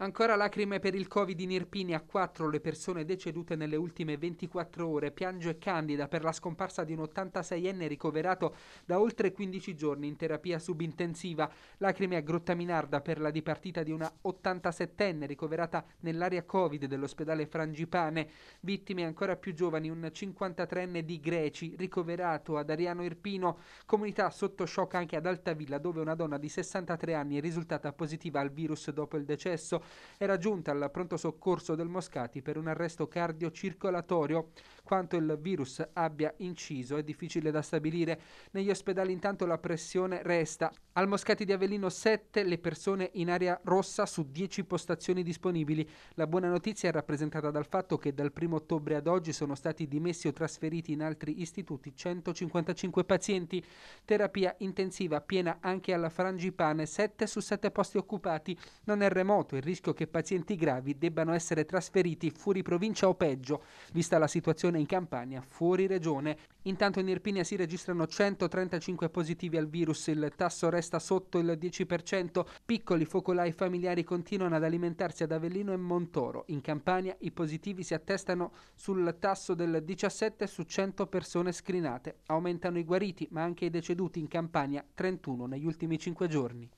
Ancora lacrime per il Covid in Irpini a quattro le persone decedute nelle ultime 24 ore. Piange Candida per la scomparsa di un 86enne ricoverato da oltre 15 giorni in terapia subintensiva. Lacrime a Grottaminarda per la dipartita di una 87enne ricoverata nell'area Covid dell'ospedale Frangipane. Vittime ancora più giovani, un 53enne di Greci ricoverato ad Ariano Irpino, comunità sotto shock anche ad Altavilla dove una donna di 63 anni è risultata positiva al virus dopo il decesso era giunta al pronto soccorso del Moscati per un arresto cardiocircolatorio. Quanto il virus abbia inciso è difficile da stabilire. Negli ospedali intanto la pressione resta. Al Moscati di Avellino 7 le persone in area rossa su 10 postazioni disponibili. La buona notizia è rappresentata dal fatto che dal 1 ottobre ad oggi sono stati dimessi o trasferiti in altri istituti 155 pazienti. Terapia intensiva piena anche alla frangipane, 7 su 7 posti occupati. Non è remoto il rischio rischio che pazienti gravi debbano essere trasferiti fuori provincia o peggio, vista la situazione in Campania, fuori regione. Intanto in Irpinia si registrano 135 positivi al virus, il tasso resta sotto il 10%, piccoli focolai familiari continuano ad alimentarsi ad Avellino e Montoro. In Campania i positivi si attestano sul tasso del 17 su 100 persone screenate. Aumentano i guariti, ma anche i deceduti in Campania, 31 negli ultimi 5 giorni.